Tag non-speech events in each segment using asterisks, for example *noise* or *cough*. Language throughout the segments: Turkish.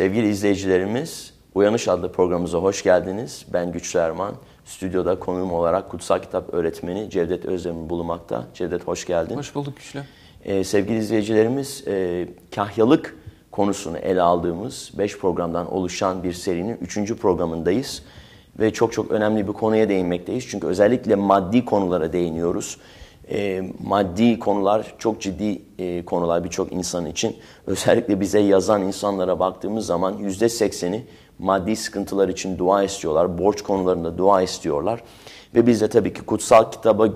Sevgili izleyicilerimiz, Uyanış adlı programımıza hoş geldiniz. Ben Güçlü Erman. Stüdyoda konuğum olarak kutsal kitap öğretmeni Cevdet Özdemir bulunmakta. Cevdet hoş geldin. Hoş bulduk Güçlü. Ee, sevgili izleyicilerimiz, e, kahyalık konusunu ele aldığımız 5 programdan oluşan bir serinin 3. programındayız. Ve çok çok önemli bir konuya değinmekteyiz. Çünkü özellikle maddi konulara değiniyoruz e, maddi konular çok ciddi e, konular birçok insan için. Özellikle bize yazan insanlara baktığımız zaman yüzde sekseni maddi sıkıntılar için dua istiyorlar. Borç konularında dua istiyorlar. Ve biz de tabii ki kutsal kitaba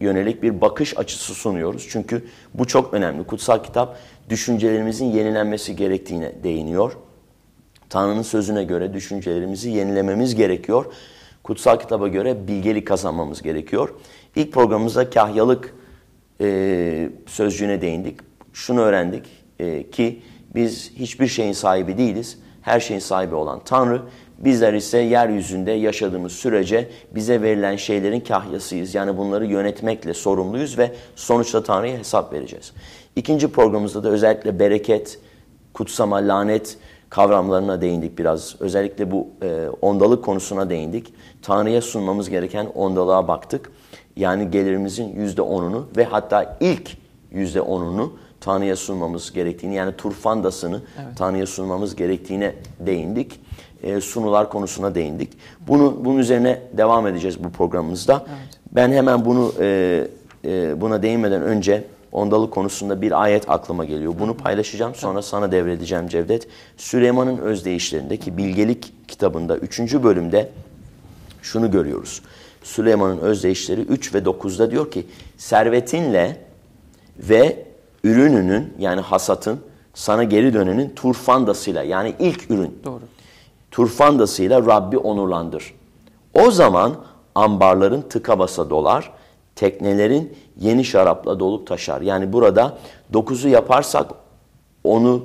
yönelik bir bakış açısı sunuyoruz. Çünkü bu çok önemli. Kutsal kitap düşüncelerimizin yenilenmesi gerektiğine değiniyor. Tanrı'nın sözüne göre düşüncelerimizi yenilememiz gerekiyor. Kutsal kitaba göre bilgelik kazanmamız gerekiyor. İlk programımızda kahyalık e, sözcüğüne değindik. Şunu öğrendik e, ki biz hiçbir şeyin sahibi değiliz. Her şeyin sahibi olan Tanrı. Bizler ise yeryüzünde yaşadığımız sürece bize verilen şeylerin kahyasıyız. Yani bunları yönetmekle sorumluyuz ve sonuçta Tanrı'ya hesap vereceğiz. İkinci programımızda da özellikle bereket, kutsama, lanet kavramlarına değindik biraz. Özellikle bu e, ondalık konusuna değindik. Tanrı'ya sunmamız gereken ondalığa baktık. Yani gelirimizin yüzde onunu ve hatta ilk yüzde onunu Tanrı'ya sunmamız gerektiğini yani turfandasını evet. Tanrı'ya sunmamız gerektiğine değindik. E, sunular konusuna değindik. Bunu bunun üzerine devam edeceğiz bu programımızda. Evet. Ben hemen bunu e, e, buna değinmeden önce ondalık konusunda bir ayet aklıma geliyor. Bunu paylaşacağım sonra sana devredeceğim Cevdet. Süleyman'ın özdeyişlerindeki bilgelik kitabında 3. bölümde şunu görüyoruz. Süleyman'ın özdeyişleri 3 ve 9'da diyor ki servetinle ve ürününün yani hasatın sana geri dönenin turfandasıyla yani ilk ürün. Doğru. Turfandasıyla Rabbi onurlandır. O zaman ambarların tıka basa dolar, teknelerin yeni şarapla dolup taşar. Yani burada 9'u yaparsak onu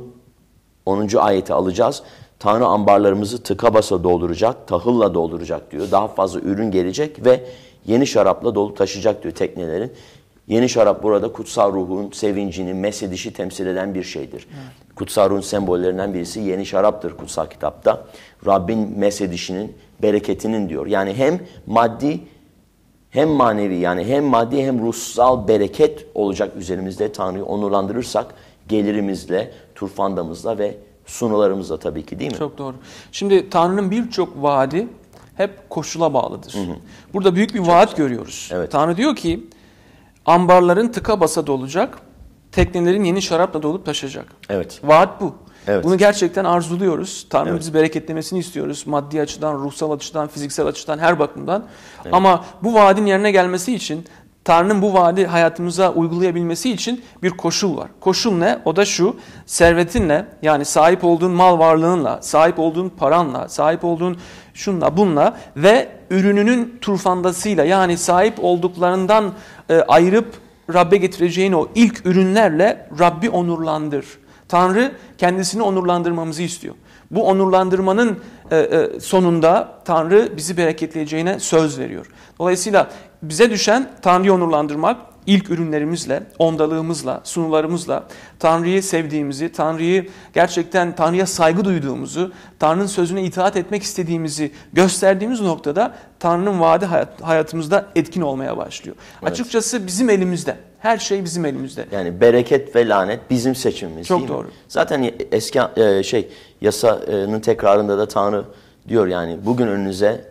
10. ayeti alacağız. Tanrı ambarlarımızı tıka basa dolduracak, tahılla dolduracak diyor. Daha fazla ürün gelecek ve yeni şarapla dolup taşıyacak diyor teknelerin. Yeni şarap burada kutsal ruhun sevincini, mesedişi temsil eden bir şeydir. Evet. Kutsal ruhun sembollerinden birisi yeni şaraptır kutsal kitapta. Rabbin mesedişinin, bereketinin diyor. Yani hem maddi hem manevi yani hem maddi hem ruhsal bereket olacak üzerimizde Tanrı'yı onurlandırırsak gelirimizle, turfandamızla ve sunularımızla tabii ki değil mi? Çok doğru. Şimdi Tanrı'nın birçok vaadi hep koşula bağlıdır. Hı hı. Burada büyük bir Çok vaat güzel. görüyoruz. Evet. Tanrı diyor ki ambarların tıka basa dolacak, teknelerin yeni şarapla dolup taşacak. Evet. Vaat bu. Evet. Bunu gerçekten arzuluyoruz. Tanrı evet. bizi bereketlemesini istiyoruz. Maddi açıdan, ruhsal açıdan, fiziksel açıdan her bakımdan. Evet. Ama bu vaadin yerine gelmesi için Tanrı'nın bu vaadi hayatımıza uygulayabilmesi için bir koşul var. Koşul ne? O da şu. Servetinle yani sahip olduğun mal varlığınla, sahip olduğun paranla, sahip olduğun şunla bunla ve ürününün turfandasıyla yani sahip olduklarından e, ayırıp Rabbe getireceğin o ilk ürünlerle Rabbi onurlandır. Tanrı kendisini onurlandırmamızı istiyor. Bu onurlandırmanın e, e, sonunda Tanrı bizi bereketleyeceğine söz veriyor. Dolayısıyla bize düşen Tanrı'yı onurlandırmak ilk ürünlerimizle, ondalığımızla, sunularımızla Tanrı'yı sevdiğimizi, Tanrı'yı gerçekten Tanrı'ya saygı duyduğumuzu, Tanrı'nın sözüne itaat etmek istediğimizi gösterdiğimiz noktada Tanrı'nın vaadi hayatımızda etkin olmaya başlıyor. Evet. Açıkçası bizim elimizde. Her şey bizim elimizde. Yani bereket ve lanet bizim seçimimiz Çok değil doğru. Mi? Zaten eski e, şey yasanın tekrarında da Tanrı diyor yani bugün önünüze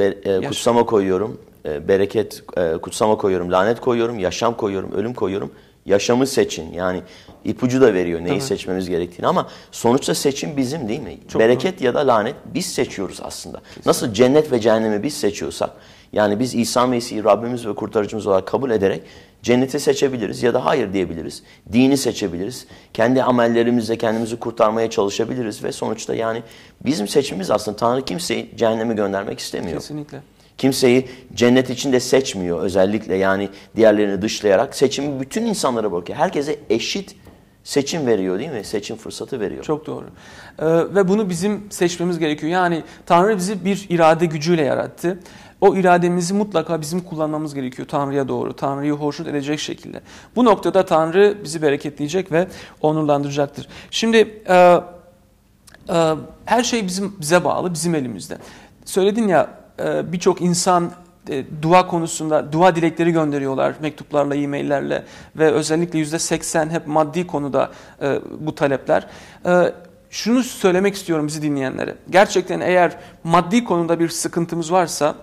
e, kutsama koyuyorum, e, bereket kutsama koyuyorum, lanet koyuyorum, yaşam koyuyorum, ölüm koyuyorum. Yaşamı seçin. Yani ipucu da veriyor neyi Tabii. seçmemiz gerektiğini ama sonuçta seçim bizim değil mi? Çok bereket doğru. ya da lanet biz seçiyoruz aslında. Kesinlikle. Nasıl cennet ve cehennemi biz seçiyorsak yani biz İsa Mesih'i Rabbimiz ve kurtarıcımız olarak kabul ederek cenneti seçebiliriz ya da hayır diyebiliriz. Dini seçebiliriz. Kendi amellerimizle kendimizi kurtarmaya çalışabiliriz ve sonuçta yani bizim seçimimiz aslında Tanrı kimseyi cehenneme göndermek istemiyor. Kesinlikle. Kimseyi cennet içinde seçmiyor özellikle yani diğerlerini dışlayarak. Seçimi bütün insanlara bakıyor. Herkese eşit seçim veriyor değil mi? Seçim fırsatı veriyor. Çok doğru. Ee, ve bunu bizim seçmemiz gerekiyor. Yani Tanrı bizi bir irade gücüyle yarattı o irademizi mutlaka bizim kullanmamız gerekiyor Tanrı'ya doğru, Tanrı'yı hoşnut edecek şekilde. Bu noktada Tanrı bizi bereketleyecek ve onurlandıracaktır. Şimdi e, e, her şey bizim bize bağlı, bizim elimizde. Söyledin ya e, birçok insan e, dua konusunda dua dilekleri gönderiyorlar mektuplarla, e-maillerle ve özellikle yüzde seksen hep maddi konuda e, bu talepler. E, şunu söylemek istiyorum bizi dinleyenlere. Gerçekten eğer maddi konuda bir sıkıntımız varsa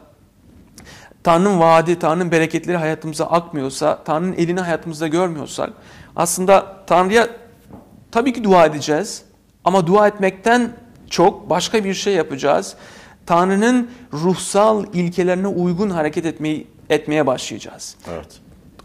Tanrı'nın vaadi, Tanrı'nın bereketleri hayatımıza akmıyorsa, Tanrı'nın elini hayatımızda görmüyorsak aslında Tanrı'ya tabii ki dua edeceğiz ama dua etmekten çok başka bir şey yapacağız. Tanrı'nın ruhsal ilkelerine uygun hareket etmeyi etmeye başlayacağız. Evet.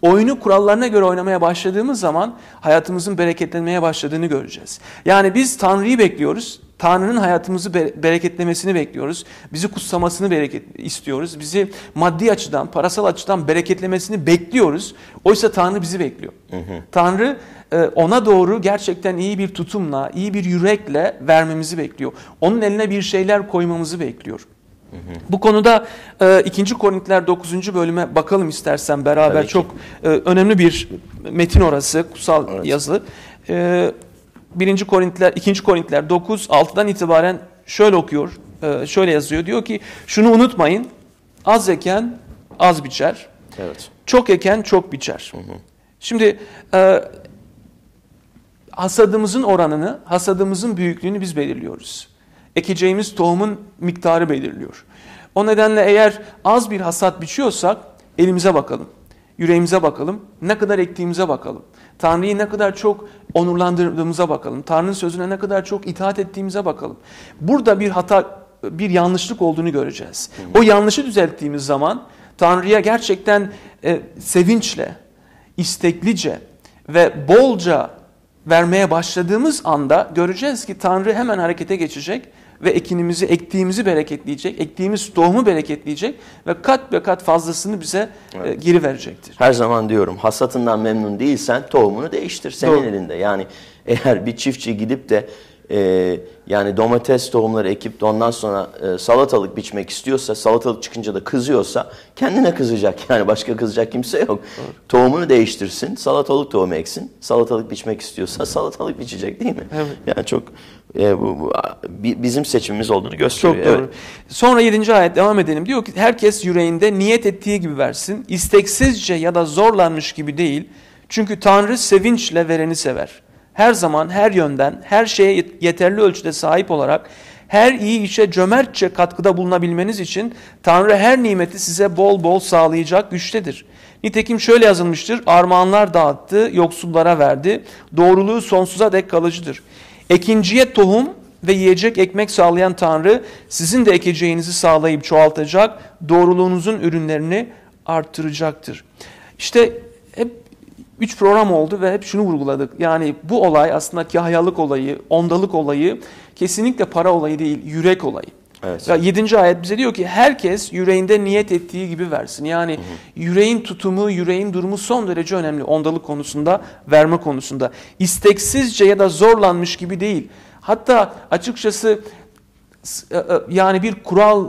Oyunu kurallarına göre oynamaya başladığımız zaman hayatımızın bereketlenmeye başladığını göreceğiz. Yani biz Tanrı'yı bekliyoruz. Tanrı'nın hayatımızı bereketlemesini bekliyoruz. Bizi kutsamasını bereket istiyoruz. Bizi maddi açıdan, parasal açıdan bereketlemesini bekliyoruz. Oysa Tanrı bizi bekliyor. Hı hı. Tanrı e, ona doğru gerçekten iyi bir tutumla, iyi bir yürekle vermemizi bekliyor. Onun eline bir şeyler koymamızı bekliyor. Bu konuda e, 2. Korintiler 9. bölüme bakalım istersen beraber. Çok e, önemli bir metin orası, kutsal evet. yazı. E, 1. Korintiler, 2. Korintiler 9, 6'dan itibaren şöyle okuyor, e, şöyle yazıyor. Diyor ki şunu unutmayın, az eken az biçer, evet. çok eken çok biçer. Hı hı. Şimdi e, hasadımızın oranını, hasadımızın büyüklüğünü biz belirliyoruz. Ekeceğimiz tohumun miktarı belirliyor. O nedenle eğer az bir hasat biçiyorsak elimize bakalım, yüreğimize bakalım, ne kadar ektiğimize bakalım. Tanrı'yı ne kadar çok onurlandırdığımıza bakalım. Tanrı'nın sözüne ne kadar çok itaat ettiğimize bakalım. Burada bir hata, bir yanlışlık olduğunu göreceğiz. O yanlışı düzelttiğimiz zaman Tanrı'ya gerçekten e, sevinçle, isteklice ve bolca vermeye başladığımız anda göreceğiz ki Tanrı hemen harekete geçecek ve ekinimizi, ektiğimizi bereketleyecek, ektiğimiz tohumu bereketleyecek ve kat be kat fazlasını bize e, evet. geri verecektir. Her zaman diyorum hasatından memnun değilsen tohumunu değiştir senin Doğru. elinde. Yani eğer bir çiftçi gidip de e, yani domates tohumları ekip de ondan sonra e, salatalık biçmek istiyorsa, salatalık çıkınca da kızıyorsa kendine kızacak. *laughs* Yani başka kızacak kimse yok. Evet. Tohumunu değiştirsin, salatalık tohumu eksin. Salatalık biçmek istiyorsa *laughs* salatalık biçecek değil mi? Evet. Yani çok e, bu, bu bizim seçimimiz olduğunu gösteriyor. Çok doğru. Evet. Sonra 7. ayet devam edelim. Diyor ki herkes yüreğinde niyet ettiği gibi versin. isteksizce ya da zorlanmış gibi değil. Çünkü Tanrı sevinçle vereni sever her zaman her yönden her şeye yeterli ölçüde sahip olarak her iyi işe cömertçe katkıda bulunabilmeniz için Tanrı her nimeti size bol bol sağlayacak güçtedir. Nitekim şöyle yazılmıştır. Armağanlar dağıttı, yoksullara verdi. Doğruluğu sonsuza dek kalıcıdır. Ekinciye tohum ve yiyecek ekmek sağlayan Tanrı sizin de ekeceğinizi sağlayıp çoğaltacak, doğruluğunuzun ürünlerini arttıracaktır. İşte 3 program oldu ve hep şunu vurguladık. Yani bu olay aslında kahyalık olayı, ondalık olayı kesinlikle para olayı değil, yürek olayı. Evet. Ya 7. ayet bize diyor ki herkes yüreğinde niyet ettiği gibi versin. Yani hı hı. yüreğin tutumu, yüreğin durumu son derece önemli ondalık konusunda, verme konusunda. İsteksizce ya da zorlanmış gibi değil. Hatta açıkçası e, e, yani bir kural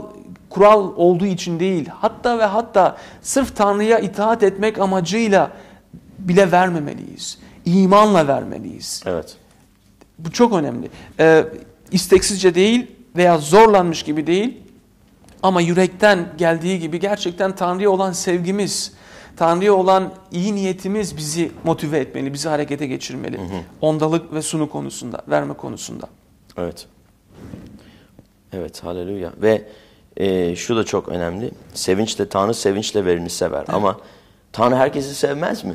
kural olduğu için değil. Hatta ve hatta sırf Tanrı'ya itaat etmek amacıyla bile vermemeliyiz. İmanla vermeliyiz. Evet. Bu çok önemli. Ee, isteksizce değil veya zorlanmış gibi değil ama yürekten geldiği gibi gerçekten Tanrı'ya olan sevgimiz, Tanrı'ya olan iyi niyetimiz bizi motive etmeli, bizi harekete geçirmeli. Hı hı. Ondalık ve sunu konusunda, verme konusunda. Evet. Evet, haleluya. Ve e, şu da çok önemli. Sevinçle, Tanrı sevinçle verini sever. Evet. Ama Tanrı herkesi sevmez mi?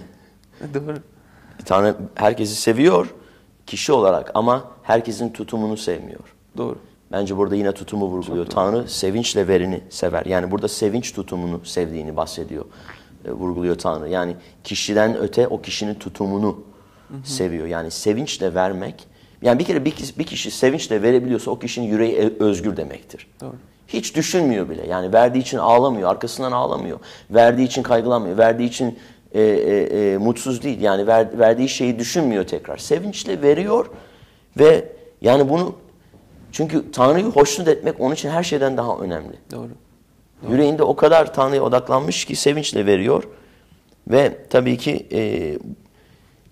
*laughs* Doğru. Tanrı herkesi seviyor kişi olarak ama herkesin tutumunu sevmiyor. Doğru. Bence burada yine tutumu vurguluyor. Tanrı sevinçle vereni sever. Yani burada sevinç tutumunu sevdiğini bahsediyor. E, vurguluyor Tanrı. Yani kişiden öte o kişinin tutumunu hı hı. seviyor. Yani sevinçle vermek. Yani bir kere bir kişi, bir kişi sevinçle verebiliyorsa o kişinin yüreği e, özgür demektir. Doğru. Hiç düşünmüyor bile. Yani verdiği için ağlamıyor, arkasından ağlamıyor. Verdiği için kaygılanmıyor, verdiği için e, e, e, mutsuz değil. Yani ver, verdiği şeyi düşünmüyor tekrar. Sevinçle veriyor ve yani bunu çünkü Tanrı'yı hoşnut etmek onun için her şeyden daha önemli. Doğru. Doğru. Yüreğinde o kadar Tanrı'ya odaklanmış ki sevinçle veriyor. Ve tabii ki e,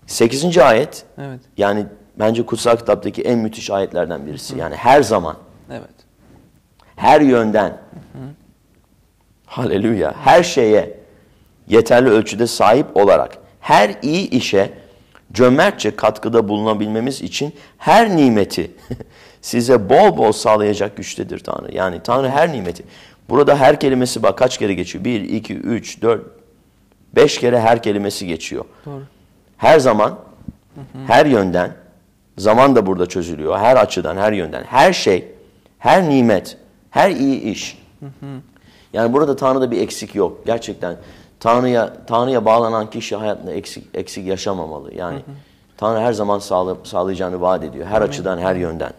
8. ayet evet. yani bence kutsal kitaptaki en müthiş ayetlerden birisi. Hı. Yani her zaman. Evet. Her yönden. Hı. Haleluya. Her şeye yeterli ölçüde sahip olarak her iyi işe cömertçe katkıda bulunabilmemiz için her nimeti *laughs* size bol bol sağlayacak güçtedir Tanrı. Yani Tanrı her nimeti. Burada her kelimesi bak kaç kere geçiyor? bir iki üç dört beş kere her kelimesi geçiyor. Doğru. Her zaman, her yönden, zaman da burada çözülüyor. Her açıdan, her yönden. Her şey, her nimet, her iyi iş. Yani burada Tanrı'da bir eksik yok. Gerçekten Tanrı'ya Tanrı'ya bağlanan kişi hayatında eksik eksik yaşamamalı. Yani hı hı. Tanrı her zaman sağla, sağlayacağını vaat ediyor. Her Amin. açıdan, her yönden.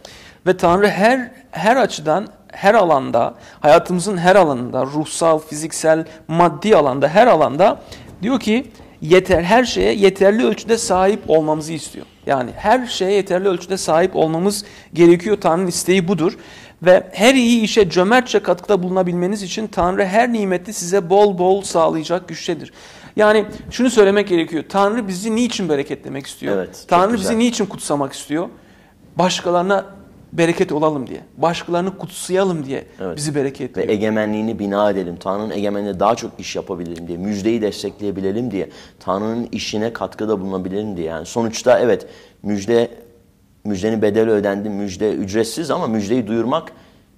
Ve Tanrı her her açıdan, her alanda, hayatımızın her alanında, ruhsal, fiziksel, maddi alanda, her alanda diyor ki yeter her şeye yeterli ölçüde sahip olmamızı istiyor. Yani her şeye yeterli ölçüde sahip olmamız gerekiyor. Tanrı'nın isteği budur. Ve her iyi işe cömertçe katkıda bulunabilmeniz için Tanrı her nimeti size bol bol sağlayacak güçtedir. Yani şunu söylemek gerekiyor. Tanrı bizi niçin bereketlemek istiyor? Evet, Tanrı bizi niçin kutsamak istiyor? Başkalarına bereket olalım diye. Başkalarını kutsayalım diye evet. bizi bereketliyor. Ve egemenliğini bina edelim. Tanrı'nın egemenliğinde daha çok iş yapabilirim diye. Müjdeyi destekleyebilelim diye. Tanrı'nın işine katkıda bulunabilirim diye. Yani sonuçta evet müjde müjdenin bedeli ödendi. Müjde ücretsiz ama müjdeyi duyurmak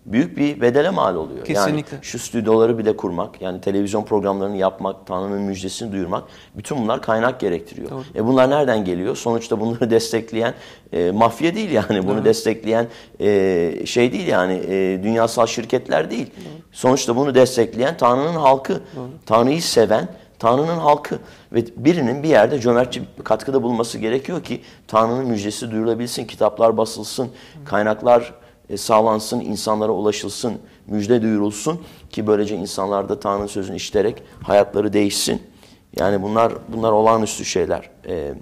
büyük bir bedele mal oluyor. Kesinlikle. Yani şu stüdyoları bir de kurmak, yani televizyon programlarını yapmak, Tanrı'nın müjdesini duyurmak bütün bunlar kaynak gerektiriyor. Doğru. E bunlar nereden geliyor? Sonuçta bunları *laughs* destekleyen e, mafya değil yani. Bunu evet. destekleyen e, şey değil yani e, dünyasal şirketler değil. Doğru. Sonuçta bunu destekleyen Tanrı'nın halkı. Doğru. Tanrı'yı seven, Tanrı'nın halkı ve birinin bir yerde cömertçe katkıda bulunması gerekiyor ki Tanrı'nın müjdesi duyurulabilsin, kitaplar basılsın, kaynaklar e, sağlansın, insanlara ulaşılsın, müjde duyurulsun ki böylece insanlar da Tanrı'nın sözünü işiterek hayatları değişsin. Yani bunlar bunlar olağanüstü şeyler. Ee,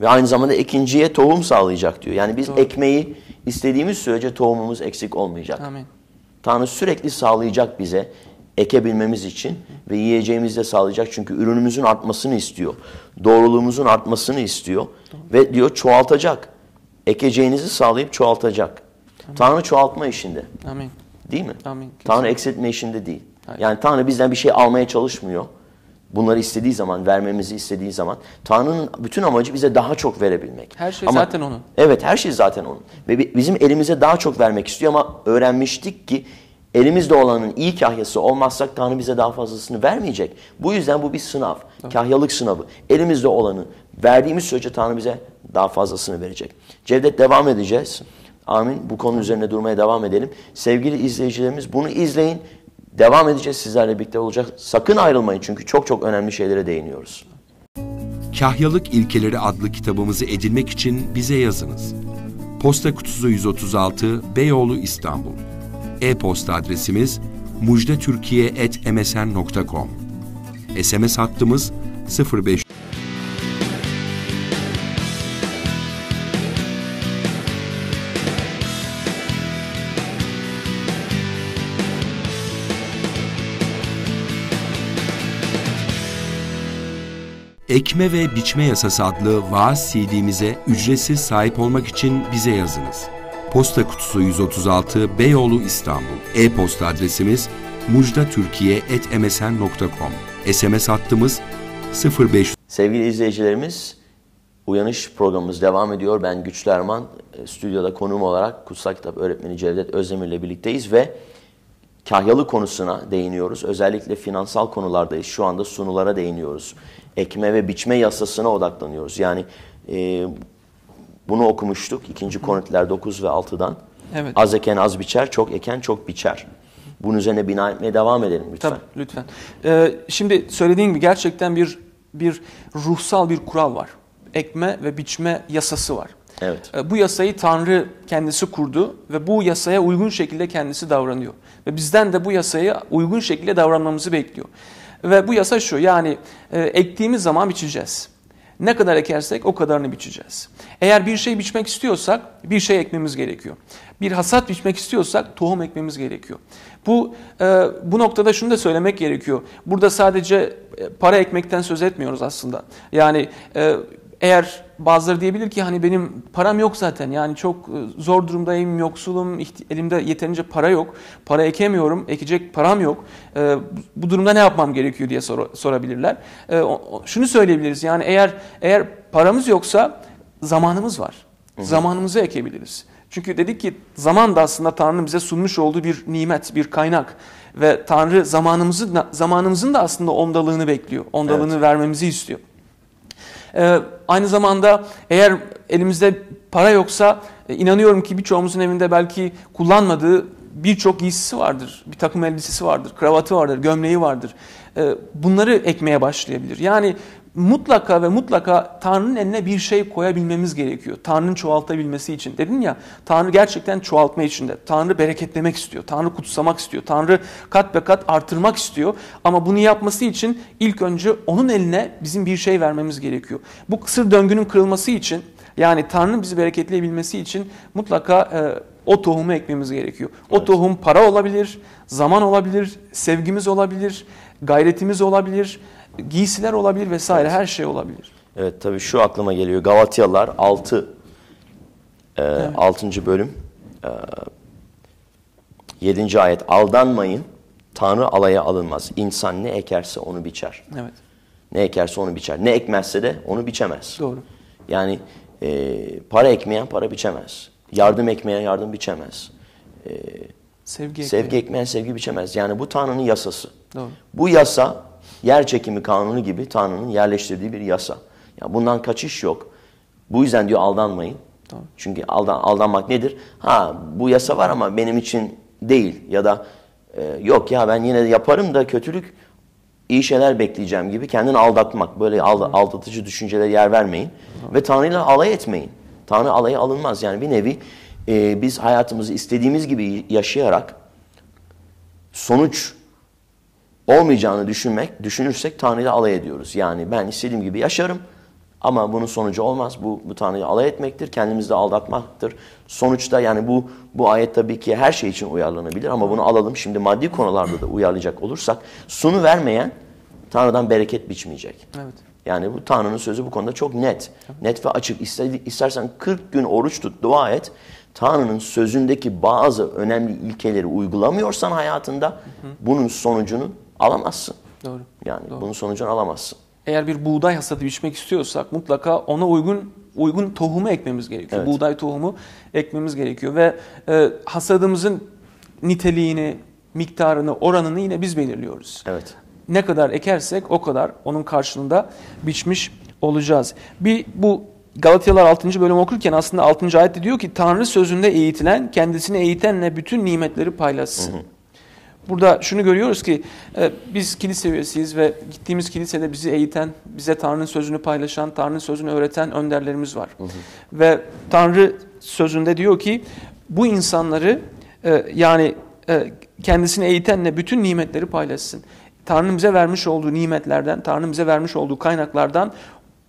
ve aynı zamanda ikinciye tohum sağlayacak diyor. Yani biz Doğru. ekmeği istediğimiz sürece tohumumuz eksik olmayacak. Amin. Tanrı sürekli sağlayacak bize ekebilmemiz için ve yiyeceğimizi de sağlayacak. Çünkü ürünümüzün artmasını istiyor. Doğruluğumuzun artmasını istiyor. Tamam. Ve diyor çoğaltacak. Ekeceğinizi sağlayıp çoğaltacak. Amin. Tanrı çoğaltma işinde. Amin. Değil mi? Amin. Tanrı eksiltme işinde değil. Hayır. Yani Tanrı bizden bir şey almaya çalışmıyor. Bunları istediği zaman, vermemizi istediği zaman Tanrı'nın bütün amacı bize daha çok verebilmek. Her şey ama, zaten onun. Evet, her şey zaten onun. Ve bizim elimize daha çok vermek istiyor ama öğrenmiştik ki Elimizde olanın iyi kahyası olmazsak Tanrı bize daha fazlasını vermeyecek. Bu yüzden bu bir sınav. Tamam. Kahyalık sınavı. Elimizde olanı verdiğimiz sürece Tanrı bize daha fazlasını verecek. Cevdet devam edeceğiz. Amin. Bu konu üzerine durmaya devam edelim. Sevgili izleyicilerimiz bunu izleyin. Devam edeceğiz sizlerle birlikte olacak. Sakın ayrılmayın çünkü çok çok önemli şeylere değiniyoruz. Kahyalık İlkeleri adlı kitabımızı edinmek için bize yazınız. Posta kutusu 136 Beyoğlu İstanbul e-posta adresimiz mujdetürkiye.msn.com SMS hattımız 05 Ekme ve Biçme Yasası adlı vaaz CD'mize ücretsiz sahip olmak için bize yazınız. Posta Kutusu 136 Beyoğlu İstanbul. E-posta adresimiz mujdatürkiye.msn.com SMS hattımız 05. Sevgili izleyicilerimiz Uyanış programımız devam ediyor. Ben Güçlü Erman. E, stüdyoda konum olarak Kutsal Kitap Öğretmeni Cevdet Özdemir ile birlikteyiz ve kahyalı konusuna değiniyoruz. Özellikle finansal konulardayız. Şu anda sunulara değiniyoruz. Ekme ve biçme yasasına odaklanıyoruz. Yani e, bunu okumuştuk 2. Korintiler 9 ve 6'dan. Evet. Az eken az biçer, çok eken çok biçer. Bunun üzerine bina etmeye devam edelim lütfen. Tabii lütfen. Ee, şimdi söylediğim gibi gerçekten bir bir ruhsal bir kural var. Ekme ve biçme yasası var. Evet. Ee, bu yasayı Tanrı kendisi kurdu ve bu yasaya uygun şekilde kendisi davranıyor. Ve bizden de bu yasaya uygun şekilde davranmamızı bekliyor. Ve bu yasa şu yani e, ektiğimiz zaman biçeceğiz. Ne kadar ekersek o kadarını biçeceğiz. Eğer bir şey biçmek istiyorsak bir şey ekmemiz gerekiyor. Bir hasat biçmek istiyorsak tohum ekmemiz gerekiyor. Bu e, bu noktada şunu da söylemek gerekiyor. Burada sadece e, para ekmekten söz etmiyoruz aslında. Yani e, eğer bazıları diyebilir ki hani benim param yok zaten yani çok e, zor durumdayım, yoksulum, elimde yeterince para yok, para ekemiyorum, ekecek param yok. E, bu durumda ne yapmam gerekiyor diye sor, sorabilirler. E, şunu söyleyebiliriz yani eğer eğer paramız yoksa zamanımız var. Hı hı. Zamanımızı ekebiliriz. Çünkü dedik ki zaman da aslında Tanrı'nın bize sunmuş olduğu bir nimet, bir kaynak ve Tanrı zamanımızı zamanımızın da aslında ondalığını bekliyor. Ondalığını evet. vermemizi istiyor. E, aynı zamanda eğer elimizde para yoksa e, inanıyorum ki birçoğumuzun evinde belki kullanmadığı birçok giysisi vardır. Bir takım elbisesi vardır, kravatı vardır, gömleği vardır. Ee, bunları ekmeye başlayabilir. Yani mutlaka ve mutlaka Tanrı'nın eline bir şey koyabilmemiz gerekiyor. Tanrı'nın çoğaltabilmesi için. dedim ya Tanrı gerçekten çoğaltma içinde. Tanrı bereketlemek istiyor. Tanrı kutsamak istiyor. Tanrı kat be kat artırmak istiyor. Ama bunu yapması için ilk önce onun eline bizim bir şey vermemiz gerekiyor. Bu kısır döngünün kırılması için yani Tanrı'nın bizi bereketleyebilmesi için mutlaka e, o tohumu ekmemiz gerekiyor. O evet. tohum para olabilir, zaman olabilir, sevgimiz olabilir, gayretimiz olabilir, giysiler olabilir vesaire evet. her şey olabilir. Evet tabii şu aklıma geliyor. Galatyalılar 6 e, evet. 6. bölüm e, 7. ayet aldanmayın. Tanrı alaya alınmaz. İnsan ne ekerse onu biçer. Evet. Ne ekerse onu biçer. Ne ekmezse de onu biçemez. Doğru. Yani e, para ekmeyen para biçemez. Yardım ekmeyen yardım biçemez. E, sevgi, sevgi ekmeyen sevgi biçemez. Yani bu Tanrı'nın yasası. Doğru. Bu yasa yer çekimi kanunu gibi Tanrı'nın yerleştirdiği bir yasa. Ya bundan kaçış yok. Bu yüzden diyor aldanmayın. Tamam. Çünkü aldan, aldanmak nedir? Ha bu yasa var ama benim için değil ya da e, yok ya ben yine yaparım da kötülük iyi şeyler bekleyeceğim gibi kendini aldatmak. Böyle aldatıcı düşüncelere yer vermeyin Hı. ve Tanrı'yla alay etmeyin. Tanrı alaya alınmaz. Yani bir nevi e, biz hayatımızı istediğimiz gibi yaşayarak sonuç olmayacağını düşünmek, düşünürsek Tanrı'yla alay ediyoruz. Yani ben istediğim gibi yaşarım ama bunun sonucu olmaz. Bu, bu Tanrı'yı alay etmektir, kendimizi de aldatmaktır. Sonuçta yani bu, bu ayet tabii ki her şey için uyarlanabilir ama bunu alalım. Şimdi maddi konularda da uyarlayacak olursak sunu vermeyen Tanrı'dan bereket biçmeyecek. Evet. Yani bu Tanrı'nın sözü bu konuda çok net. Net ve açık. İster, istersen 40 gün oruç tut, dua et. Tanrı'nın sözündeki bazı önemli ilkeleri uygulamıyorsan hayatında hı hı. bunun sonucunu alamazsın. Doğru. Yani Doğru. bunun sonucunu alamazsın. Eğer bir buğday hasadı biçmek istiyorsak mutlaka ona uygun uygun tohumu ekmemiz gerekiyor. Evet. Buğday tohumu ekmemiz gerekiyor ve e, hasadımızın niteliğini, miktarını, oranını yine biz belirliyoruz. Evet. Ne kadar ekersek o kadar onun karşılığında biçmiş olacağız. Bir bu Galatyalar 6. bölüm okurken aslında 6. ayette diyor ki Tanrı sözünde eğitilen kendisini eğitenle bütün nimetleri paylaşsın. Hı hı. Burada şunu görüyoruz ki e, biz kilise üyesiyiz ve gittiğimiz kilisede bizi eğiten, bize Tanrı'nın sözünü paylaşan, Tanrı'nın sözünü öğreten önderlerimiz var. Hı hı. Ve Tanrı sözünde diyor ki bu insanları e, yani e, kendisini eğitenle bütün nimetleri paylaşsın. Tanrı'nın bize vermiş olduğu nimetlerden, Tanrı'nın bize vermiş olduğu kaynaklardan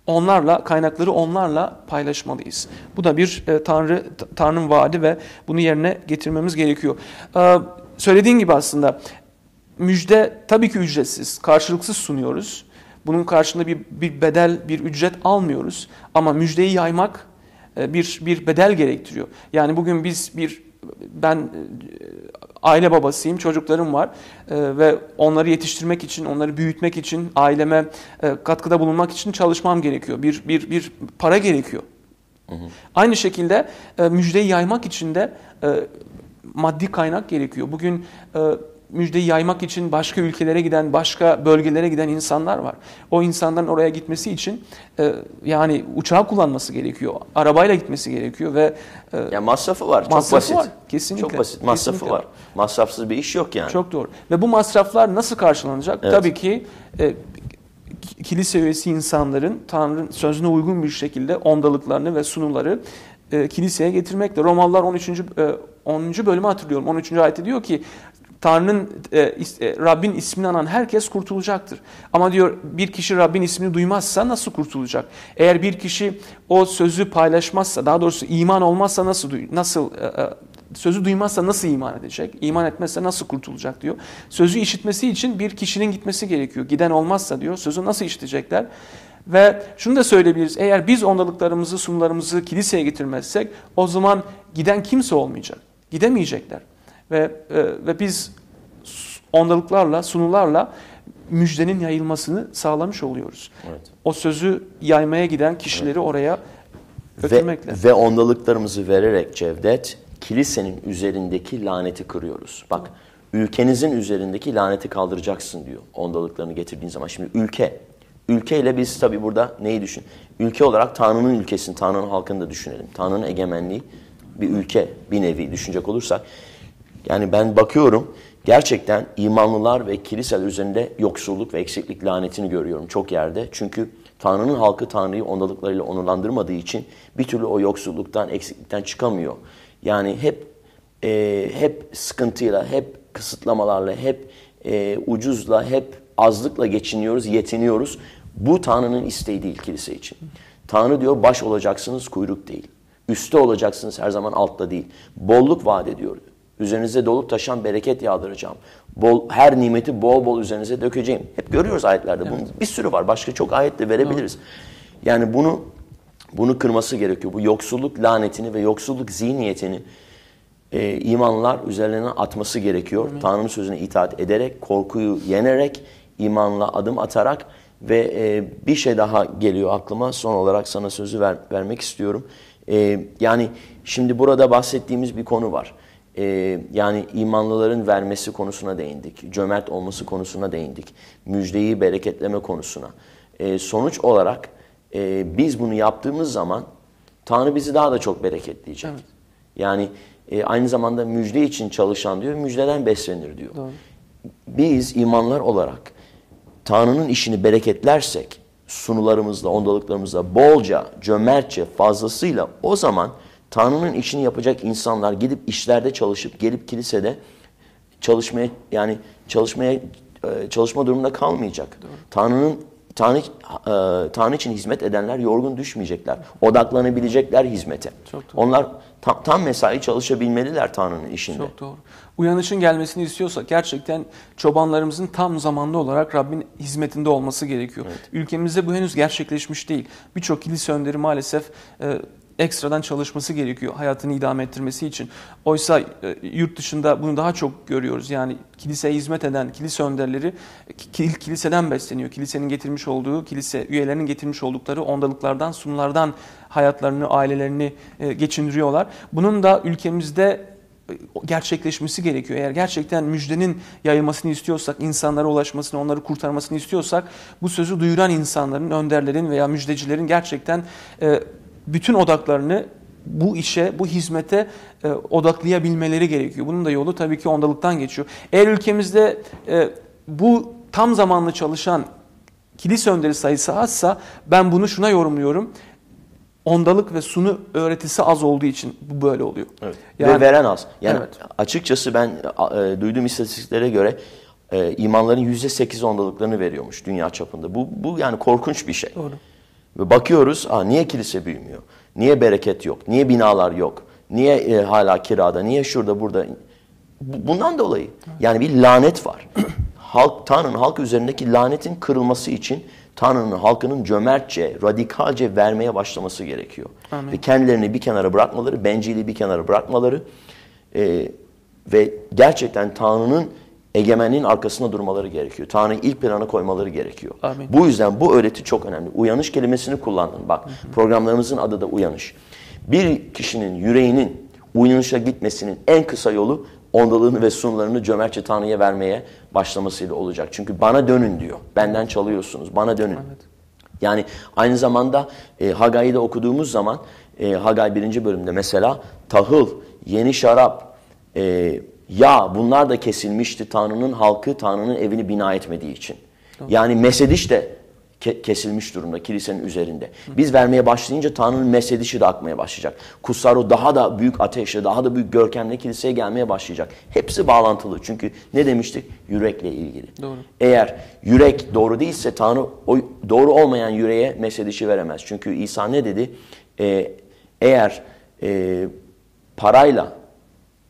onlarla kaynakları onlarla paylaşmalıyız. Bu da bir e, Tanrı Tanrı'nın vaadi ve bunu yerine getirmemiz gerekiyor. E, söylediğin gibi aslında müjde tabii ki ücretsiz, karşılıksız sunuyoruz. Bunun karşılığında bir, bir bedel, bir ücret almıyoruz. Ama müjdeyi yaymak e, bir, bir bedel gerektiriyor. Yani bugün biz bir, ben e, aile babasıyım, çocuklarım var e, ve onları yetiştirmek için, onları büyütmek için, aileme e, katkıda bulunmak için çalışmam gerekiyor. Bir bir bir para gerekiyor. Hı hı. Aynı şekilde e, müjdeyi yaymak için de e, maddi kaynak gerekiyor. Bugün e, müjdeyi yaymak için başka ülkelere giden, başka bölgelere giden insanlar var. O insanların oraya gitmesi için e, yani uçağı kullanması gerekiyor. Arabayla gitmesi gerekiyor ve e, ya masrafı var. Çok basit. var. Kesinlikle. Çok basit. Masrafı Kesinlikle. var. Masrafsız bir iş yok yani. Çok doğru. Ve bu masraflar nasıl karşılanacak? Evet. Tabii ki e, kilise üyesi insanların Tanrı'nın sözüne uygun bir şekilde ondalıklarını ve sunuları e, kiliseye getirmekle. Romalılar 13. E, 10. bölümü hatırlıyorum. 13. ayette diyor ki Tanrı'nın e, is, e, Rabbin ismini anan herkes kurtulacaktır. Ama diyor bir kişi Rabbin ismini duymazsa nasıl kurtulacak? Eğer bir kişi o sözü paylaşmazsa, daha doğrusu iman olmazsa nasıl nasıl e, e, sözü duymazsa nasıl iman edecek? İman etmezse nasıl kurtulacak diyor. Sözü işitmesi için bir kişinin gitmesi gerekiyor. Giden olmazsa diyor sözü nasıl işitecekler? Ve şunu da söyleyebiliriz. Eğer biz ondalıklarımızı, sunularımızı kiliseye getirmezsek o zaman giden kimse olmayacak. Gidemeyecekler. Ve, e, ve biz ondalıklarla, sunularla müjdenin yayılmasını sağlamış oluyoruz. Evet. O sözü yaymaya giden kişileri evet. oraya götürmekle. Ve, ve ondalıklarımızı vererek Cevdet, kilisenin üzerindeki laneti kırıyoruz. Bak, ülkenizin üzerindeki laneti kaldıracaksın diyor ondalıklarını getirdiğin zaman. Şimdi ülke Ülkeyle biz tabii burada neyi düşün? Ülke olarak Tanrı'nın ülkesini, Tanrı'nın halkını da düşünelim. Tanrı'nın egemenliği bir ülke bir nevi düşünecek olursak. Yani ben bakıyorum gerçekten imanlılar ve kiliseler üzerinde yoksulluk ve eksiklik lanetini görüyorum çok yerde. Çünkü Tanrı'nın halkı Tanrı'yı ondalıklarıyla onurlandırmadığı için bir türlü o yoksulluktan, eksiklikten çıkamıyor. Yani hep e, hep sıkıntıyla, hep kısıtlamalarla, hep e, ucuzla, hep azlıkla geçiniyoruz, yetiniyoruz. Bu Tanrı'nın isteği değil kilise için. Tanrı diyor baş olacaksınız kuyruk değil. Üste olacaksınız her zaman altta değil. Bolluk vaat ediyor. Üzerinize dolup taşan bereket yağdıracağım. Bol, her nimeti bol bol üzerinize dökeceğim. Hep görüyoruz ayetlerde. Evet. Bunun bir sürü var. Başka çok ayet de verebiliriz. Yani bunu bunu kırması gerekiyor. Bu yoksulluk lanetini ve yoksulluk zihniyetini e, imanlar üzerlerine atması gerekiyor. Evet. Tanrı'nın sözüne itaat ederek, korkuyu yenerek imanla adım atarak ve e, bir şey daha geliyor aklıma. Son olarak sana sözü ver, vermek istiyorum. E, yani şimdi burada bahsettiğimiz bir konu var. E, yani imanlıların vermesi konusuna değindik. Cömert olması konusuna değindik. Müjdeyi bereketleme konusuna. E, sonuç olarak e, biz bunu yaptığımız zaman Tanrı bizi daha da çok bereketleyecek. Evet. Yani e, aynı zamanda müjde için çalışan diyor, müjdeden beslenir diyor. Doğru. Biz imanlar olarak Tanrı'nın işini bereketlersek sunularımızla, ondalıklarımızla bolca, cömertçe, fazlasıyla o zaman Tanrı'nın işini yapacak insanlar gidip işlerde çalışıp gelip kilisede çalışmaya yani çalışmaya e, çalışma durumunda kalmayacak. Tanrı'nın Tanrı, e, Tanrı için hizmet edenler yorgun düşmeyecekler. Odaklanabilecekler hizmete. Çok doğru. Onlar tam, tam mesai çalışabilmeliler Tanrı'nın işinde. Çok doğru. Uyanışın gelmesini istiyorsak gerçekten çobanlarımızın tam zamanlı olarak Rabbin hizmetinde olması gerekiyor. Evet. Ülkemizde bu henüz gerçekleşmiş değil. Birçok kilise önderi maalesef e, ekstradan çalışması gerekiyor hayatını idame ettirmesi için. Oysa e, yurt dışında bunu daha çok görüyoruz. Yani kiliseye hizmet eden kilise önderleri kiliseden besleniyor. Kilisenin getirmiş olduğu, kilise üyelerinin getirmiş oldukları ondalıklardan, sunulardan hayatlarını, ailelerini e, geçindiriyorlar. Bunun da ülkemizde e, gerçekleşmesi gerekiyor. Eğer gerçekten müjdenin yayılmasını istiyorsak, insanlara ulaşmasını, onları kurtarmasını istiyorsak bu sözü duyuran insanların, önderlerin veya müjdecilerin gerçekten e, bütün odaklarını bu işe, bu hizmete e, odaklayabilmeleri gerekiyor. Bunun da yolu tabii ki ondalıktan geçiyor. Eğer ülkemizde e, bu tam zamanlı çalışan kilise önderi sayısı azsa ben bunu şuna yorumluyorum. Ondalık ve sunu öğretisi az olduğu için bu böyle oluyor. Evet. Yani, ve veren az. Yani evet. açıkçası ben e, duyduğum istatistiklere göre e, imanların %8 ondalıklarını veriyormuş dünya çapında. Bu, bu yani korkunç bir şey. Doğru. Ve bakıyoruz, Aa, niye kilise büyümüyor? Niye bereket yok? Niye binalar yok? Niye e, hala kirada? Niye şurada burada? Bundan dolayı. Yani bir lanet var. *clears throat* Halk Tanrı'nın halk üzerindeki lanetin kırılması için Tanrı'nın halkının cömertçe, radikalce vermeye başlaması gerekiyor. Amin. Ve kendilerini bir kenara bırakmaları, benciliği bir kenara bırakmaları e, ve gerçekten Tanrı'nın egemenliğin arkasında durmaları gerekiyor. Tanrı'yı ilk plana koymaları gerekiyor. Amin. Bu yüzden bu öğreti çok önemli. Uyanış kelimesini kullandın. Bak hı hı. programlarımızın adı da uyanış. Bir kişinin yüreğinin uyanışa gitmesinin en kısa yolu ondalığını ve sunularını cömertçe Tanrı'ya vermeye başlamasıyla olacak. Çünkü bana dönün diyor. Benden çalıyorsunuz. Bana dönün. Evet. Yani aynı zamanda e, da okuduğumuz zaman e, Hagai birinci bölümde mesela tahıl, yeni şarap, e, ya bunlar da kesilmişti Tanrı'nın halkı Tanrı'nın evini bina etmediği için. Tamam. Yani mesediş de ke kesilmiş durumda kilisenin üzerinde. Biz vermeye başlayınca Tanrı'nın mesedişi de akmaya başlayacak. Kutsar o daha da büyük ateşle, daha da büyük görkemle kiliseye gelmeye başlayacak. Hepsi bağlantılı. Çünkü ne demiştik? Yürekle ilgili. Doğru. Eğer yürek doğru değilse Tanrı o doğru olmayan yüreğe mesedişi veremez. Çünkü İsa ne dedi? Ee, eğer e, parayla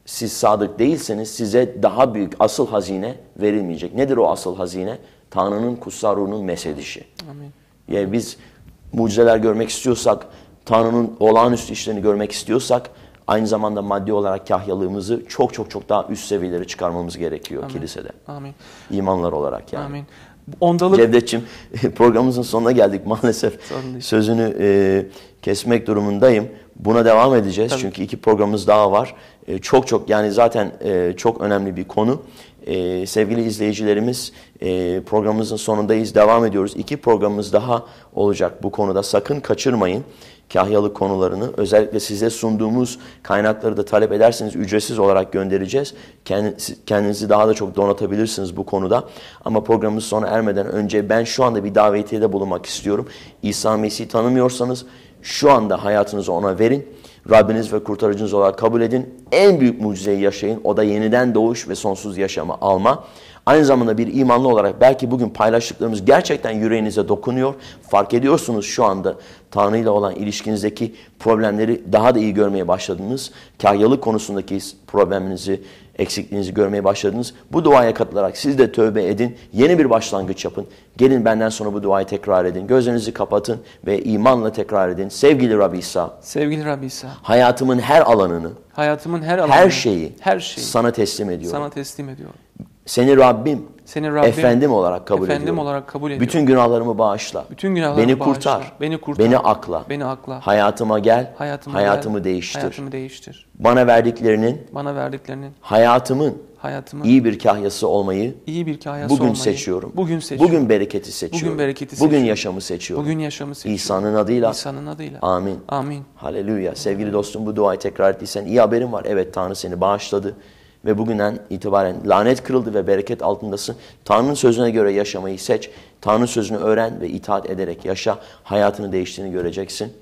siz sadık değilseniz size daha büyük asıl hazine verilmeyecek. Nedir o asıl hazine? Tanrı'nın kutsal ruhunun mesedişi. Amin. Yani biz mucizeler görmek istiyorsak, Tanrı'nın olağanüstü işlerini görmek istiyorsak aynı zamanda maddi olarak kahyalığımızı çok çok çok daha üst seviyelere çıkarmamız gerekiyor Amin. kilisede. Amin. İmanlar olarak yani. Amin. Ondalık. Cevdetçim *laughs* programımızın sonuna geldik maalesef. Sözünü e, kesmek durumundayım. Buna devam edeceğiz Tabii. çünkü iki programımız daha var. E, çok çok yani zaten e, çok önemli bir konu. E, sevgili izleyicilerimiz e, programımızın sonundayız. Devam ediyoruz. İki programımız daha olacak bu konuda. Sakın kaçırmayın kahyalı konularını özellikle size sunduğumuz kaynakları da talep ederseniz ücretsiz olarak göndereceğiz. Kendinizi daha da çok donatabilirsiniz bu konuda. Ama programımız sona ermeden önce ben şu anda bir davetiyede bulunmak istiyorum. İsa Mesih'i tanımıyorsanız şu anda hayatınızı ona verin. Rabbiniz ve kurtarıcınız olarak kabul edin. En büyük mucizeyi yaşayın. O da yeniden doğuş ve sonsuz yaşamı alma. Aynı zamanda bir imanlı olarak belki bugün paylaştıklarımız gerçekten yüreğinize dokunuyor. Fark ediyorsunuz şu anda Tanrı ile olan ilişkinizdeki problemleri daha da iyi görmeye başladınız. Kahyalık konusundaki probleminizi, eksikliğinizi görmeye başladınız. Bu duaya katılarak siz de tövbe edin, yeni bir başlangıç yapın. Gelin benden sonra bu duayı tekrar edin. Gözlerinizi kapatın ve imanla tekrar edin. Sevgili Rabbi İsa. Sevgili Rabbi İsa. Hayatımın her alanını. Hayatımın her alanını. Her şeyi. Her şeyi. Sana teslim ediyorum. Sana teslim ediyorum seni Rabbim, seni Rabbim efendim olarak kabul efendim ediyorum. olarak kabul ediyorum. Bütün günahlarımı bağışla. Bütün günahlarımı beni bağışla. kurtar. Beni kurtar. Beni akla. Beni akla. Hayatıma gel. Hayatıma hayatımı gel. değiştir. Hayatımı değiştir. Bana verdiklerinin Bana verdiklerinin hayatımın hayatımın iyi bir kahyası olmayı iyi bir kahyası bugün olmayı, seçiyorum. Bugün seçiyorum. Bugün bereketi seçiyorum. Bugün bereketi seçiyorum. Bugün yaşamı seçiyorum. Bugün yaşamı seçiyorum. İsa'nın adıyla. İsa'nın adıyla. Amin. Amin. Haleluya. Sevgili dostum bu duayı tekrar ettiysen iyi haberim var. Evet Tanrı seni bağışladı ve bugünden itibaren lanet kırıldı ve bereket altındasın. Tanrı'nın sözüne göre yaşamayı seç. Tanrı'nın sözünü öğren ve itaat ederek yaşa. Hayatını değiştiğini göreceksin.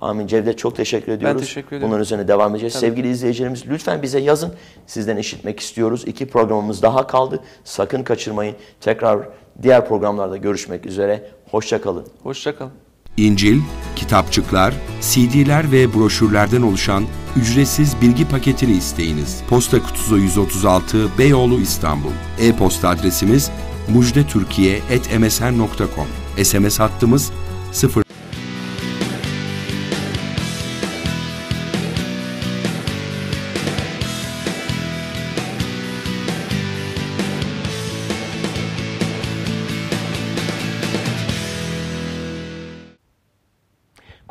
Amin. Cevdet çok teşekkür ediyoruz. Ben teşekkür ederim. Bunların üzerine devam edeceğiz. Tabii. Sevgili izleyicilerimiz lütfen bize yazın. Sizden işitmek istiyoruz. İki programımız daha kaldı. Sakın kaçırmayın. Tekrar diğer programlarda görüşmek üzere. Hoşçakalın. Hoşçakalın. İncil, kitapçıklar, CD'ler ve broşürlerden oluşan ücretsiz bilgi paketini isteyiniz. Posta kutusu 136 Beyoğlu İstanbul. E-posta adresimiz mujdeturkiye@msn.com. SMS hattımız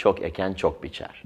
çok eken çok biçer.